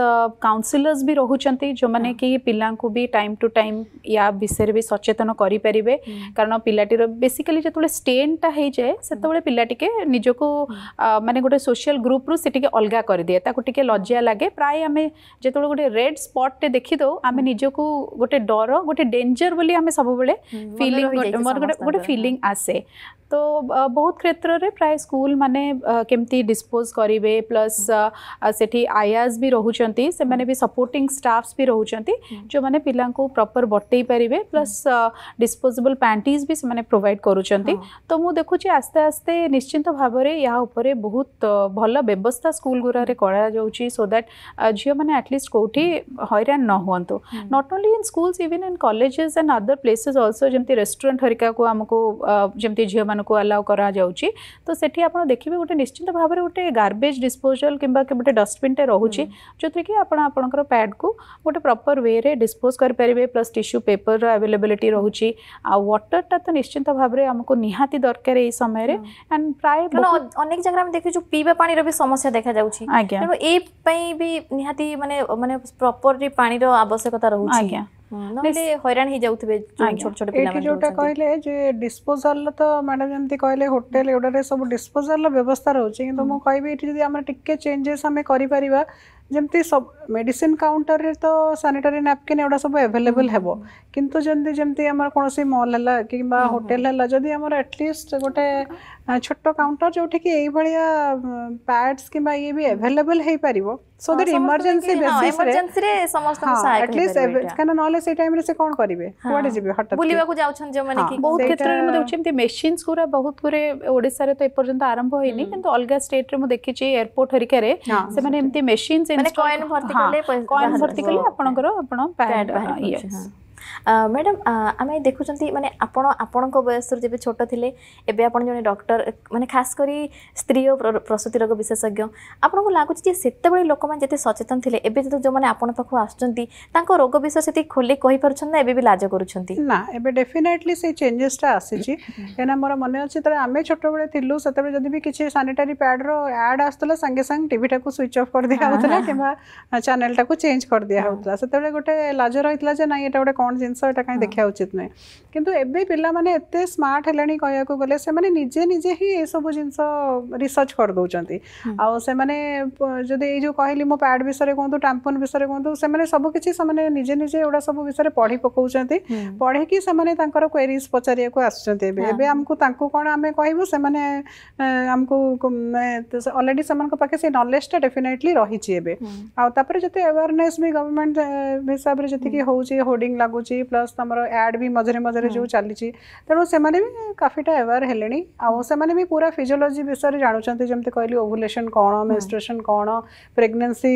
काउनसिलर्स भी रोचे जो मैंने कि पिला टाइम टू टाइम या विषय भी सचेतन करेंगे कारण पिलाटर बेसिकली जो स्टेन टा हो जाए से पिला टी निजक मानने गोटे सोशियाल ग्रुप रु से अलग करदे लज्जा लगे प्राय आम जो गोटे रेड स्पटे देखीद आम निजक गोटे डर गोटे डेंजर बोली आम सब फिलिंग मोर गोटे फिलिंग आसे तो बहुत क्षेत्र में प्राय स्कूल मैंने केमती डिस्पोज करेंगे प्लस से आयाज भी रोचे भी सपोर्टिंग स्टाफ्स भी रोच जो मैंने पिला प्रपर बटे पारे प्लस डिस्पोजेबल पैंटीज भी से प्रोवैड कर तो मुझे देखुची आस्ते आस्ते निश्चिंत भाव यहाँ बहुत uh, भल व्यवस्था स्कूल गुड़ा कराऊँच सो दैट झील मैंने आटलिस्ट कौटी हईरा न हूँ not only in school even in colleges and other places also जमी रेस्टुरांट हरिका को आमको जमी झील मानक अलाउ कर तो से देखिए गोटे निश्चिंत भाव में गोटे गार्बेज डिस्पोजल कि गोटे डस्टबिन रोचे ଯେଉଁଥିରେକି ଆପଣ ଆପଣଙ୍କର ପ୍ୟାଡ଼୍କୁ ଗୋଟେ ପ୍ରପର୍ ୱେରେ ଡିସ୍ପୋଜ୍ କରିପାରିବେ ପ୍ଲସ୍ ଟିସ୍ୟୁ ପେପର୍ର ଆଭେଲେବିଲିଟି ରହୁଛି ଆଉ ୱାଟର୍ଟା ତ ନିଶ୍ଚିନ୍ତ ଭାବରେ ଆମକୁ ନିହାତି ଦରକାର ଏଇ ସମୟରେ ଆଣ୍ଡ ପ୍ରାୟ ଅନେକ ଜାଗାରେ ଆମେ ଦେଖିଛୁ ପିଇବା ପାଣିର ବି ସମସ୍ୟା ଦେଖାଯାଉଛି ଆଜ୍ଞା ତେଣୁ ଏଇ ପାଇଁ ବି ନିହାତି ମାନେ ମାନେ ପ୍ରପର୍ଲି ପାଣିର ଆବଶ୍ୟକତା ରହୁଛି ଆଜ୍ଞା ହଇରାଣ ହେଇଯାଉଥିବେ ଛୋଟ ଛୋଟ ପିଲାମାନେ ଯୋଉଟା କହିଲେ ଯେ ଡିସ୍ପୋଜାଲର ତ ମ୍ୟାଡାମ୍ ଯେମିତି କହିଲେ ହୋଟେଲ ଏଗୁଡ଼ାରେ ସବୁ ଡିସ୍ପୋଜାଲର ବ୍ୟବସ୍ଥା ରହୁଛି କିନ୍ତୁ ମୁଁ କହିବି ଏଠି ଯଦି ଆମେ ଟିକେ ଚେଞ୍ଜେସ୍ ଆମେ କରିପାରିବା ଯେମିତି ସବୁ ମେଡ଼ିସିନ କାଉଣ୍ଟରରେ ତ ସାନିଟାରୀ ନାପକିନ୍ ଏଗୁଡ଼ା ସବୁ ଆଭେଲେବଲ୍ ହେବ କିନ୍ତୁ ଯେମିତି ଯେମିତି ଆମର କୌଣସି ମଲ୍ ହେଲା କିମ୍ବା ହୋଟେଲ ହେଲା ଯଦି ଆମର ଆଟଲିଷ୍ଟ ଗୋଟେ ଛୋଟ କାଉଣ୍ଟର ଯେଉଁଠିକି ଏଇଭଳିଆ ପ୍ୟାଡ୍ସ କିମ୍ବା ଇଏ ବି ଆଭେଲେବଲ୍ ହେଇପାରିବ ସୋ ଦ୍ୟାଟ୍ ଇମର୍ଜେନ୍ସି ବେସିସ୍ରେ ଆଟଲିଷ୍ଟ କାରଣ ନହେଲେ ସେଇ ଟାଇମ୍ରେ ସେ କ'ଣ କରିବେ କୁଆଡ଼େ ଯିବେ ହଠାତ୍ ବୁଲିବାକୁ ଯାଉଛନ୍ତି ଯେଉଁମାନେ ବହୁତ କ୍ଷେତ୍ରରେ ମୁଁ ଦେଖୁଛି ଏମିତି ମେସିନ୍ସ ଗୁରା ବହୁତ ଗୁରେ ଓଡ଼ିଶାରେ ତ ଏପର୍ଯ୍ୟନ୍ତ ଆରମ୍ଭ ହେଇନି କିନ୍ତୁ ଅଲଗା ଷ୍ଟେଟ୍ରେ ମୁଁ ଦେଖିଛି ଏୟାରପୋର୍ଟ ହେରିକାରେ ସେମାନେ ଏମିତି ମେସିନ୍ସ ଚେଞ୍ଜ କଏନ୍ ଭର୍ତ୍ତି କଲେ କଏନ୍ ଭର୍ତ୍ତି କଲେ ଆପଣଙ୍କର ଆପଣ ପ୍ୟାଡ୍ ଇଏ ମ୍ୟାଡ଼ାମ୍ ଆମେ ଦେଖୁଛନ୍ତି ମାନେ ଆପଣ ଆପଣଙ୍କ ବୟସରୁ ଯେବେ ଛୋଟ ଥିଲେ ଏବେ ଆପଣ ଜଣେ ଡକ୍ଟର ମାନେ ଖାସ୍ କରି ସ୍ତ୍ରୀ ଓ ପ୍ରସୂତି ରୋଗ ବିଶେଷଜ୍ଞ ଆପଣଙ୍କୁ ଲାଗୁଛି ଯେ ସେତେବେଳେ ଲୋକମାନେ ଯେତେ ସଚେତନ ଥିଲେ ଏବେ ଯେତେ ଯେଉଁମାନେ ଆପଣ ପାଖକୁ ଆସୁଛନ୍ତି ତାଙ୍କ ରୋଗ ବିଷୟ ସେତିକି ଖୋଲି କହିପାରୁଛନ୍ତି ନା ଏବେ ବି ଲାଜ କରୁଛନ୍ତି ନା ଏବେ ଡେଫିନେଟଲି ସେଇ ଚେଞ୍ଜେସଟା ଆସିଛି କାହିଁକିନା ମୋର ମନେ ଅଛି ଯେତେବେଳେ ଆମେ ଛୋଟବେଳେ ଥିଲୁ ସେତେବେଳେ ଯଦି ବି କିଛି ସାନିଟାରୀ ପ୍ୟାଡ଼୍ର ଆଡ଼୍ ଆସୁଥିଲା ସାଙ୍ଗେ ସାଙ୍ଗେ ଟିଭିଟାକୁ ସୁଇଚ୍ ଅଫ୍ କରିଦିଆ ହେଉଥିଲା କିମ୍ବା ଚ୍ୟାନେଲ୍ଟାକୁ ଚେଞ୍ଜ କରିଦିଆ ହେଉଥିଲା ସେତେବେଳେ ଗୋଟେ ଲାଜ ରହିଥିଲା ଯେ ନାଇଁ ଏଇଟା ଗୋଟେ କ'ଣ ଜିନିଷ जिनसा कहीं देखा उचित नुहे कि पिला मैंने स्मार्ट है कह गए निजे ही ये सब जिन रिसर्च कर दौरान आउ जो कहली मो पैड विषय कहतु टांपन विषय कहतु से सबकि निजे निजे एगुरा सब विषय पढ़ी पकाउं पढ़ी से क्वेरीज पचार आसमु कौन आम अलरेडी से पाखे से नलेजटा डेफिनेटली रही है जो अवेयरने गवर्नमेंट हिसाब से जीक होडिंग लगुच्छी ପ୍ଲସ୍ ତମର ଆଡ଼୍ ବି ମଝିରେ ମଝିରେ ଯେଉଁ ଚାଲିଛି ତେଣୁ ସେମାନେ ବି କାଫିଟା ଆୱାର୍ ହେଲେଣି ଆଉ ସେମାନେ ବି ପୁରା ଫିଜିଓଲୋଜି ବିଷୟରେ ଜାଣୁଛନ୍ତି ଯେମିତି କହିଲି ଓଭୁଲେସନ୍ କ'ଣ ମେନ୍ଷ୍ଟ୍ରେସନ୍ କ'ଣ ପ୍ରେଗନେନ୍ସି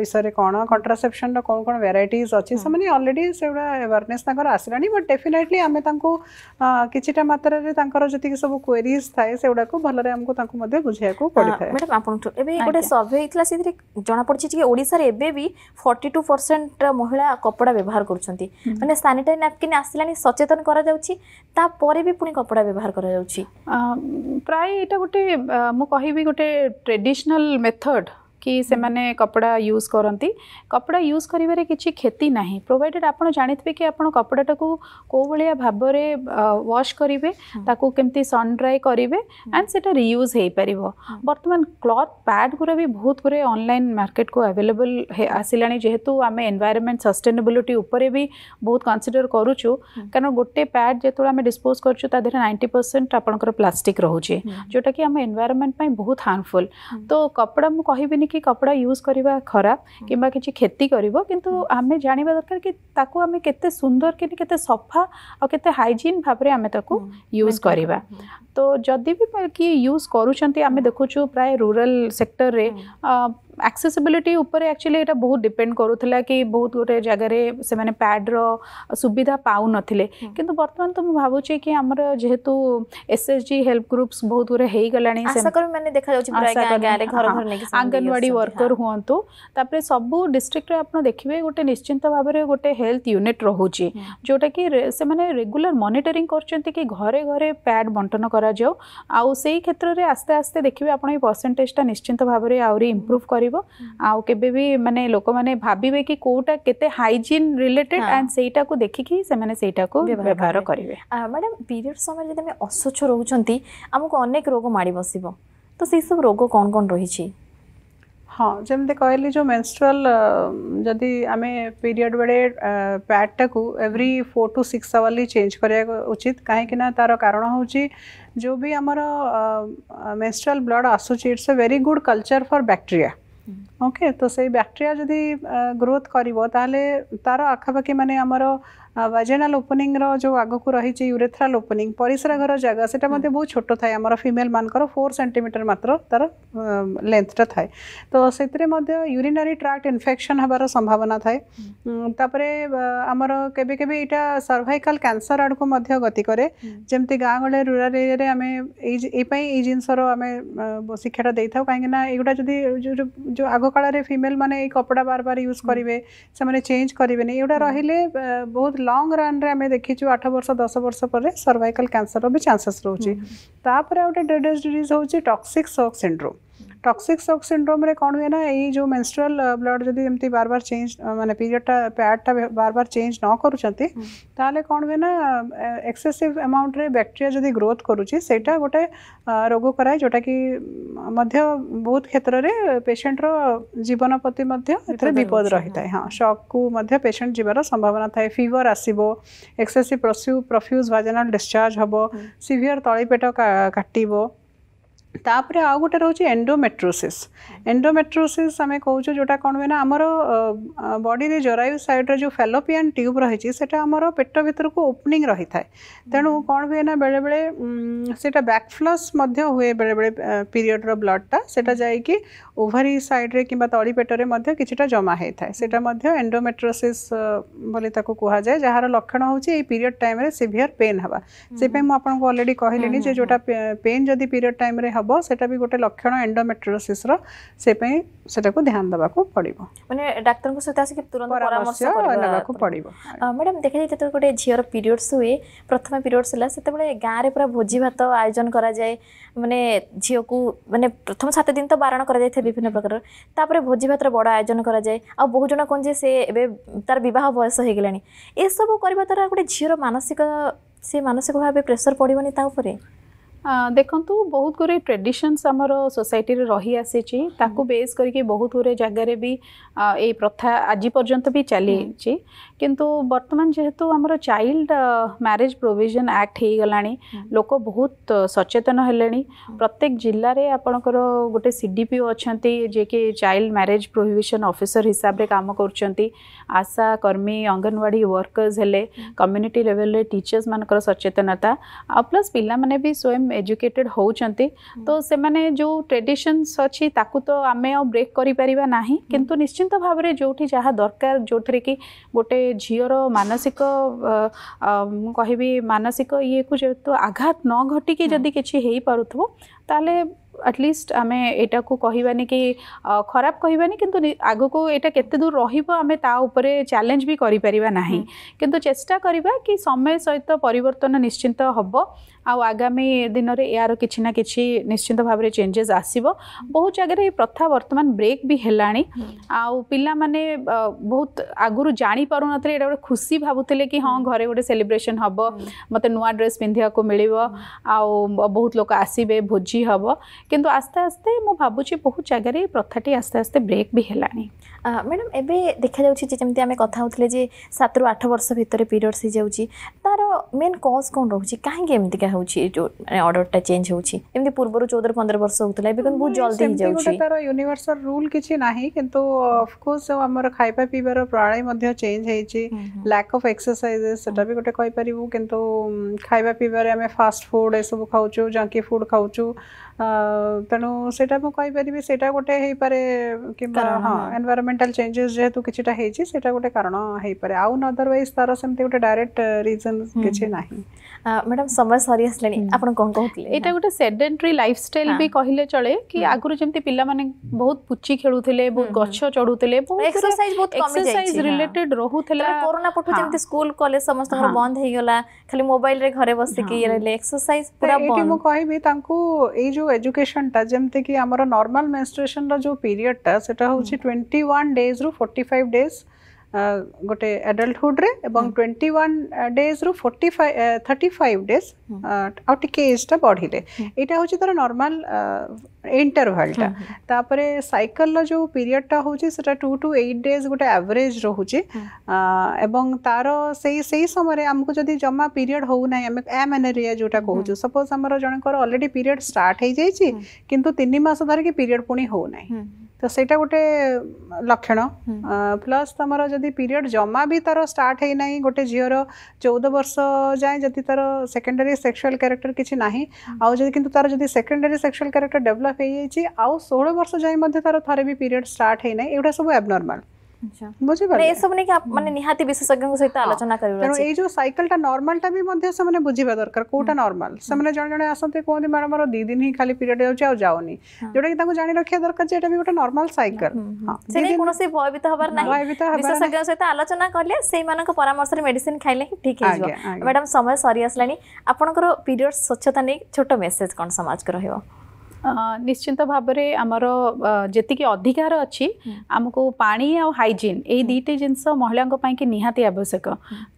ବିଷୟରେ କ'ଣ କଣ୍ଟ୍ରାସେପ୍ସନ୍ର କ'ଣ କ'ଣ ଭେରାଇଟିଜ୍ ଅଛି ସେମାନେ ଅଲରେଡ଼ି ସେଗୁଡ଼ା ଆୱାରନେସ୍ ତାଙ୍କର ଆସିଲାଣି ବଟ୍ ଡେଫିନେଟଲି ଆମେ ତାଙ୍କୁ କିଛିଟା ମାତ୍ରାରେ ତାଙ୍କର ଯେତିକି ସବୁ କ୍ୱେରିଜ୍ ଥାଏ ସେଗୁଡ଼ାକୁ ଭଲରେ ଆମକୁ ତାଙ୍କୁ ମଧ୍ୟ ବୁଝିବାକୁ ପଡ଼ିଥାଏ ମ୍ୟାଡ଼ାମ୍ ଆପଣଙ୍କଠୁ ଏବେ ଗୋଟେ ସର୍ଭେ ହେଇଥିଲା ସେଥିରେ ଜଣାପଡ଼ିଛି ଯେ ଓଡ଼ିଶାରେ ଏବେ ବି ଫର୍ଟି ଟୁ ପରସେଣ୍ଟ ମହିଳା କପଡ଼ା ବ୍ୟବହାର କରୁଛନ୍ତି মানে ସାନିଟାରୀ ନାପକିନ୍ ଆସିଲାଣି ସଚେତନ କରାଯାଉଛି ତାପରେ ବି ପୁଣି କପଡ଼ା ବ୍ୟବହାର କରାଯାଉଛି ପ୍ରାୟ ଏଇଟା ଗୋଟେ ମୁଁ କହିବି ଗୋଟେ ଟ୍ରେଡିସନାଲ ମେଥଡ଼ कि से माने कपड़ा यूज करती कपड़ा यूज करें किसी क्षति ना प्रोवाइडेड आप जानते कि आप कपड़ाटा को भाया भाव में वाश करेंगे केमती सन्ड्राए करेंगे एंड से रियूज हो पार बर्तमान क्लथ पैड गुरा भी बहुत गुरा अनल मार्केट को अवेलेबल आसला जेहेतु आम एनवैरमेंट सस्टेनेबिलिटी भी बहुत कनसीडर करुच्छ कारण गोटे पैड जो आम डिस्पोज कर नाइंटी परसेंट आप प्लास्टिक रोचे जोटा कि आम एनवैरमेंट बहुत हार्मफुल तो कपड़ा मुझे कह କି କପଡ଼ା ୟୁଜ୍ କରିବା ଖରାପ କିମ୍ବା କିଛି କ୍ଷତି କରିବ କିନ୍ତୁ ଆମେ ଜାଣିବା ଦରକାର କି ତାକୁ ଆମେ କେତେ ସୁନ୍ଦର କି କେତେ ସଫା ଆଉ କେତେ ହାଇଜିନ୍ ଭାବରେ ଆମେ ତାକୁ ୟୁଜ୍ କରିବା ତ ଯଦି ବି କିଏ ୟୁଜ୍ କରୁଛନ୍ତି ଆମେ ଦେଖୁଛୁ ପ୍ରାୟ ରୁରାଲ୍ ସେକ୍ଟରରେ एक्सेसबिलिटी उपर एक्चुअली यहाँ बहुत डिपेंड कर कि बहुत गोटे जगह से पैड्र सुविधा पा ना कि बर्तमान तो मुझे भावुचे कि आम जेहेतु S H G help groups बहुत हो गला आंगनवाड़ी वर्कर हूँ तापर सब डिस्ट्रिक्ट देखिए गोटे निश्चिंत भाव में गोटे हेल्थ यूनिट रोच जोटा कि रेगुला मनिटरी कर घरे घरे पैड बंटन करेत्र आस्ते आस्ते देखिए आप परसेंटेजा निश्चिंत भाव में आम्प्रुव कर କରିପାରିବ ଆଉ କେବେ ବି ମାନେ ଲୋକମାନେ ଭାବିବେ କି କେଉଁଟା କେତେ ହାଇଜିନ୍ ରିଲେଟେଡ୍ ଆଣ୍ଡ ସେଇଟାକୁ ଦେଖିକି ସେମାନେ ସେଇଟାକୁ ବ୍ୟବହାର କରିବେ ମ୍ୟାଡ଼ାମ୍ ପିରିୟଡ଼ ସମୟରେ ଯଦି ଆମେ ଅସ୍ୱଚ୍ଛ ରହୁଛନ୍ତି ଆମକୁ ଅନେକ ରୋଗ ମାଡ଼ି ବସିବ ତ ସେହିସବୁ ରୋଗ କ'ଣ କ'ଣ ରହିଛି ହଁ ଯେମିତି କହିଲି ଯେଉଁ ମେନ୍ଷ୍ଟ୍ରୁଆଲ୍ ଯଦି ଆମେ ପିରିୟଡ଼ ବେଳେ ପ୍ୟାଡ଼୍ଟାକୁ every four to six hourly change କରିବା ଉଚିତ କାହିଁକିନା ତା'ର କାରଣ ହେଉଛି ଯେଉଁ ବି ଆମର ମେନ୍ଷ୍ଟ୍ରୁଆଲ୍ ବ୍ଲଡ଼୍ ଆସୁଛି it's a very good culture for bacteria okay तो से बैक्टीरिया जदि ग्रोथ कर ताले तारो आखा ଭାଜେନାଲ ଓପନିଂର ଯେଉଁ ଆଗକୁ ରହିଛି ୟୁରେଥ୍ରାଲ ଓପନିଂ ପରିସ୍ରା ଘର ଜାଗା ସେଟା ମଧ୍ୟ ବହୁତ ଛୋଟ ଥାଏ ଆମର ଫିମେଲ୍ମାନଙ୍କର ଫୋର୍ ସେଣ୍ଟିମିଟର ମାତ୍ର ତା'ର ଲେନ୍ଥଟା ଥାଏ ତ ସେଥିରେ ମଧ୍ୟ ୟୁରିନାରୀ ଟ୍ରାକ୍ଟ ଇନଫେକ୍ସନ୍ ହେବାର ସମ୍ଭାବନା ଥାଏ ତାପରେ ଆମର କେବେ କେବେ ଏଇଟା ସର୍ଭାଇକାଲ୍ କ୍ୟାନ୍ସର ଆଡ଼କୁ ମଧ୍ୟ ଗତି କରେ ଯେମିତି ଗାଁ ଗହଳି ରୁରାଲ୍ ଏରିଆରେ ଆମେ ଏଇ ଏଇ ପାଇଁ ଏଇ ଜିନିଷର ଆମେ ଶିକ୍ଷାଟା ଦେଇଥାଉ କାହିଁକିନା ଏଗୁଡ଼ା ଯଦି ଯେଉଁ ଆଗକାଳରେ ଫିମେଲ୍ମାନେ ଏଇ କପଡ଼ା ବାର ବାର ୟୁଜ୍ କରିବେ ସେମାନେ ଚେଞ୍ଜ କରିବେନି ଏଗୁଡ଼ା ରହିଲେ ବହୁତ लंग रन आम देखीचु आठ बर्ष दस वर्ष पर सर्वाइकल कैंसर भी चानसेस रोचे डेड डिज हूँ toxic shock syndrome toxic shock syndrome कौन हुए ना यही जो मेन्स्ट्रुआल ब्लड जब बार बार चेंज मानते पीरियडा पैडटा बार बार चेंज न करुँचे कौन हुए ना एक्सेसीव एमाउंट बैक्टेरिया जब ग्रोथ करुच्चा गोटे रोग कराए जोटा कि बहुत क्षेत्र में पेसेंटर जीवन प्रति विपद रही था हाँ सक को पेसेंट जीवार संभावना थाए फिवर आसो एक्सेसीव प्रफ्यूज भाजनाल डिस्चार्ज हम सीभीयर तली पेट काट तापर आउ गोटे रोच एंडोमेट्रोसि एंडोमेट्रोसि आम कौ जोटा कौन हुए ना आमर बडी जरायु सैड्र जो फेलोपियान ट्यूब रही आमर पेट भितर को ओपनिंग रही था तेणु कौन हुए ना बेले बेले सीटा बैकफ्लस हुए बेले बेले पीरियड्र ब्लडटा से ओभरी सैड्रे कि तड़ी पेटर कि जमा होता है एंडोमेट्रोसी कहुए जार लक्षण हूँ ये पीरियड टाइम सीभीयर पेन हाँ से आपको अलरेडी कहली जो पेन जदि पीरियड टाइम ହେବ ସେଇଟା ବି ଗୋଟେ ଲକ୍ଷଣ ଏଣ୍ଡୋମେଟ୍ରୋସିସ୍ର ସେ ପାଇଁ ସେଟାକୁ ଧ୍ୟାନ ଦେବାକୁ ପଡ଼ିବ ମାନେ ଡାକ୍ତରଙ୍କ ସହିତ ଆସିକି ତୁରନ୍ତ ପରାମର୍ଶ ନେବାକୁ ପଡ଼ିବ ମ୍ୟାଡ଼ାମ୍ ଦେଖାଯାଏ ଯେତେବେଳେ ଗୋଟେ ଝିଅର ପିରିୟଡ଼ସ୍ ହୁଏ ପ୍ରଥମେ ପିରିୟଡ଼ସ୍ ହେଲା ସେତେବେଳେ ଗାଁରେ ପୁରା ଭୋଜି ଭାତ ଆୟୋଜନ କରାଯାଏ ମାନେ ଝିଅକୁ ମାନେ ପ୍ରଥମ ସାତ ଦିନ ତ ବାରଣ କରାଯାଇଥାଏ ବିଭିନ୍ନ ପ୍ରକାର ତାପରେ ଭୋଜି ଭାତର ବଡ଼ ଆୟୋଜନ କରାଯାଏ ଆଉ ବହୁ ଜଣ କ'ଣ ଯେ ସେ ଏବେ ତାର ବିବାହ ବୟସ ହେଇଗଲାଣି ଏସବୁ କରିବା ଦ୍ୱାରା ଗୋଟେ ଝିଅର ମାନସିକ ସେ ମାନସିକ ଭାବେ ପ୍ରେସର ପଡ଼ିବନି ତା ଉପରେ ଦେଖନ୍ତୁ ବହୁତ ଗୁଡ଼ିଏ ଟ୍ରେଡିସନ୍ସ ଆମର ସୋସାଇଟିରେ ରହିଆସିଛି ତାକୁ ବେସ୍ କରିକି ବହୁତ ଗୁଡ଼ିଏ ଜାଗାରେ ବି ଏଇ ପ୍ରଥା ଆଜି ପର୍ଯ୍ୟନ୍ତ ବି ଚାଲିଛି किंतु बर्तमान जेहेतु आम चाइल्ड म्यारेज प्रोजन आक्ट हो लोक बहुत uh, सचेतन है हम्म। प्रत्येक जिले में आपणकर गोटे सी डी पीओ अच्छा जे कि चाइल्ड म्यारेज प्रोहबिशन अफिसर हिसाब से कम कर आशा कर्मी अंगनवाड़ी वर्कर्स हेले कम्युनिटी हम्म। लेवल रे टीचर्स मानक सचेतनता आ प्लस पाने स्वयं एजुकेटेड हम्म। तो से माने जो ट्रेडिशंस अच्छी ताकु तो आमे आ ब्रेक करी परिबा नाही किंतु निश्चिंत भाव में जो भी जहाँ दरकार जोथरे की गोटे झीर मानसिक कह मानसिक ये को जेहेतु आघात न घटिकी जदि किसी हो আটলিস্ট আমি এটাকু কহবানি কি ଖରାପ କହିବାନି କିନ୍ତୁ ଆଗକୁ ଏଇଟା କେତେ ଦୂର ରହିବ ଆମେ ତା ଉପରେ ଚ୍ୟାଲେଞ୍ଜ ବି କରିପାରିବା ନାହିଁ କିନ୍ତୁ ଚେଷ୍ଟା କରିବା କି ସମୟ ସହିତ ପରିବର୍ତ୍ତନ ନିଶ୍ଚିନ୍ତ ହେବ ଆଉ ଆଗାମୀ ଦିନରେ ଏହାର କିଛି ନା କିଛି ନିଶ୍ଚିନ୍ତ ଭାବରେ ଚେଞ୍ଜେସ୍ ଆସିବ ବହୁତ ଜାଗାରେ ଏ ପ୍ରଥା ବର୍ତ୍ତମାନ ବ୍ରେକ୍ ବି ହେଲାଣି ଆଉ ପିଲାମାନେ ବହୁତ ଆଗରୁ ଜାଣିପାରୁନଥିଲେ ଏଇଟା ଗୋଟେ ଖୁସି ଭାବୁଥିଲେ କି ହଁ ଘରେ ଗୋଟେ ସେଲିବ୍ରେସନ୍ ହେବ ମୋତେ ନୂଆ ଡ୍ରେସ୍ ପିନ୍ଧିବାକୁ ମିଳିବ ଆଉ ବହୁତ ଲୋକ ଆସିବେ ଭୋଜି ହେବ କିନ୍ତୁ ଆସ୍ତେ ଆସ୍ତେ ମୁଁ ଭାବୁଛି ବହୁତ ଜାଗାରେ ଏ ପ୍ରଥାଟି ଆସ୍ତେ ଆସ୍ତେ ବ୍ରେକ୍ ବି ହେଲାଣି ମ୍ୟାଡ଼ାମ୍ ଏବେ ଦେଖାଯାଉଛି ଯେ ଯେମିତି ଆମେ କଥା ହେଉଥିଲେ ଯେ ସାତରୁ ଆଠ ବର୍ଷ ଭିତରେ ପିରିୟଡ଼୍ସ ହେଇଯାଉଛି ତା'ର ମେନ୍ କଜ୍ କ'ଣ ରହୁଛି କାହିଁକି ଏମିତିକା ହେଉଛି ଯେଉଁ ଅର୍ଡ଼ରଟା ଚେଞ୍ଜ ହେଉଛି ଏମିତି ପୂର୍ବରୁ ଚଉଦରୁ ପନ୍ଦର ବର୍ଷ ହେଉଥିଲା ଏବେ କିନ୍ତୁ ବହୁତ ଜଲ୍ଦି ହେଇଯାଉଛି ତା'ର ୟୁନିଭର୍ସାଲ ରୁଲ୍ କିଛି ନାହିଁ କିନ୍ତୁ ଅଫକୋର୍ସ ଆଉ ଆମର ଖାଇବା ପିଇବାର ପ୍ରଣାଳୀ ମଧ୍ୟ ଚେଞ୍ଜ ହେଇଛି ଲ୍ୟାକ୍ ଅଫ୍ ଏକ୍ସରସାଇଜେସ୍ ସେଟା ବି ଗୋଟେ କହିପାରିବୁ କିନ୍ତୁ ଖାଇବା ପିଇବାରେ ଆମେ ଫାଷ୍ଟ ଫୁଡ଼୍ ଏସବୁ ଖାଉଛୁ ଜଙ୍କି ଫୁଡ଼୍ ଖାଉଛୁ ତେଣୁ ସେଇଟା ମୁଁ କହିପାରିବି ସେଇଟା ଗୋଟେ ହେଇପାରେ କିମ୍ବା ହଁ ଏନଭାଇରମେଣ୍ଟାଲ ଚେଞ୍ଜେସ୍ ଯେହେତୁ କିଛିଟା ହେଇଛି ସେଇଟା ଗୋଟେ କାରଣ ହେଇପାରେ ଆଉ ଅଦରୱାଇଜ୍ ତାର ସେମିତି ଗୋଟେ ଡାଇରେକ୍ଟ ରିଜନ୍ କିଛି ନାହିଁ ମ୍ୟାଡ଼ାମ୍ ସମୟ ସରି ଆସିଲାଣି ଆପଣ କ'ଣ କହୁଥିଲେ ଏଇଟା ଗୋଟେ ସେଡେଣ୍ଟ୍ରି ଲାଇଫଷ୍ଟାଇଲ୍ ବି କହିଲେ ଚଳେ କି ଆଗରୁ ଯେମିତି ପିଲାମାନେ ବହୁତ ପୁଚି ଖେଳୁଥିଲେ ବହୁତ ଗଛ ଚଢ଼ୁଥିଲେ ଏକ୍ସରସାଇଜ୍ ବହୁତ ଏକ୍ସରସାଇଜ୍ ରିଲେଟେଡ୍ ରହୁଥିଲା କରୋନା ପଠୁ ଯେମିତି ସ୍କୁଲ କଲେଜ ସମସ୍ତଙ୍କର ବନ୍ଦ ହେଇଗଲା ଖାଲି ମୋବାଇଲରେ ଘରେ ବସିକି ରହିଲେ ଏକ୍ସରସାଇଜ୍ ପୁରା ବନ୍ଦ ମୁଁ କହିବି ତାଙ୍କୁ ଏଇ ଯୋଉ ଏଜୁକେସନଟା ଯେମିତି କି ଆମର ନର୍ମାଲ ମେନ୍ଷ୍ଟ୍ରୁଏସନର ଯୋଉ ପିରିୟଡଟା ସେଟା ହେଉଛି ଟ୍ୱେଣ୍ଟି ୱାନ୍ ଡେଜ୍ରୁ ଫୋର୍ଟି ଫାଇଭ୍ ଡେଜ୍ ଗୋଟେ ଆଡଲ୍ଟହୁଡ଼୍ରେ ଏବଂ ଟ୍ୱେଣ୍ଟି ୱାନ୍ ଡେଜ୍ରୁ forty five thirty five days ଆଉ ଟିକେ ଏଜ୍ଟା ବଢ଼ିଲେ ଏଇଟା ହେଉଛି ତା'ର ନର୍ମାଲ୍ इंटरभालटा तापर सैकल जो पीरियडटा हूँ सीटा टू टू एट डेज गोटे आवरेज रोचे एवं तार से समय आमको जदि जमा पीरियड होना आम एम एनेरिया जोटा कह सपोज आम जन अलरेडी पीरियड स्टार्ट धर धरिकी पीरियड पुणी होना तो सेटा गोटे लक्षण प्लस तुम जदि पीरियड जमा भी तार स्टार्ट होना गोटे झीवर चौदह वर्ष जाए जदि तार सेकेंडरी सेक्सुअल क्यारेक्टर किसी ना आदि कितना तरह जो सेकेंडरी सेक्सुआल क्यारेक्टर डेभलप ଖରାପ ହେଇଯାଇଛି ଆଉ ଷୋହଳ ବର୍ଷ ଯାଇ ମଧ୍ୟ ତାର ଥରେ ବି ପିରିୟଡ଼ ଷ୍ଟାର୍ଟ ହେଇନାହିଁ ଏଗୁଡ଼ା ସବୁ ଆବନର୍ମାଲ ବୁଝିପାରିଲେ ଏସବୁ ନେଇକି ମାନେ ନିହାତି ବିଶେଷଜ୍ଞଙ୍କ ସହିତ ଆଲୋଚନା କରିବେ ତେଣୁ ଏଇ ଯେଉଁ ସାଇକେଲଟା ନର୍ମାଲଟା ବି ମଧ୍ୟ ସେମାନେ ବୁଝିବା ଦରକାର କୋଉଟା ନର୍ମାଲ ସେମାନେ ଜଣେ ଜଣେ ଆସନ୍ତି କୁହନ୍ତି ମ୍ୟାଡ଼ାମ୍ ମୋର ଦୁଇ ଦିନ ହିଁ ଖାଲି ପିରିୟଡ଼ ଯାଉଛି ଆଉ ଯାଉନି ଯୋଉଟାକି ତାଙ୍କୁ ଜାଣି ରଖିବା ଦରକାର ଯେ ଏଇଟା ବି ଗୋଟେ ନର୍ମାଲ ସାଇକେଲ କୌଣସି ଭୟଭୀତ ହବାର ନାହିଁ ଭୟଭୀତ ବିଶେଷଜ୍ଞଙ୍କ ସହିତ ଆଲୋଚନା କଲେ ସେଇମାନଙ୍କ ପରାମର୍ଶରେ ମେଡିସିନ ଖାଇଲେ ହିଁ ଠିକ୍ ହେଇଯିବ ମ୍ୟାଡ଼ାମ୍ ସମୟ ସରି ଆସିଲାଣି ଆପଣଙ୍କର ପିରିୟଡ଼ ସ୍ୱଚ୍ଛତା ନେଇ ଛୋଟ ମେସେଜ କ'ଣ ସମାଜକୁ ରହିବ ନିଶ୍ଚିନ୍ତ ଭାବରେ ଆମର ଯେତିକି ଅଧିକାର ଅଛି ଆମକୁ ପାଣି ଆଉ ହାଇଜିନ୍ ଏଇ ଦୁଇଟି ଜିନିଷ ମହିଳାଙ୍କ ପାଇଁକି ନିହାତି ଆବଶ୍ୟକ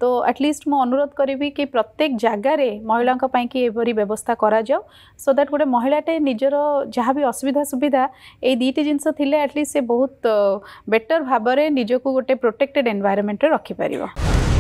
ତ ଆଟଲିଷ୍ଟ ମୁଁ ଅନୁରୋଧ କରିବି କି ପ୍ରତ୍ୟେକ ଜାଗାରେ ମହିଳାଙ୍କ ପାଇଁକି ଏପରି ବ୍ୟବସ୍ଥା କରାଯାଉ ସୋ ଦ୍ୟାଟ୍ ଗୋଟେ ମହିଳାଟେ ନିଜର ଯାହା ବି ଅସୁବିଧା ସୁବିଧା ଏଇ ଦୁଇଟି ଜିନିଷ ଥିଲେ ଆଟଲିଷ୍ଟ ସେ ବହୁତ ବେଟର୍ ଭାବରେ ନିଜକୁ ଗୋଟେ ପ୍ରୋଟେକ୍ଟେଡ୍ ଏନ୍ଭାୟରମେଣ୍ଟରେ ରଖିପାରିବ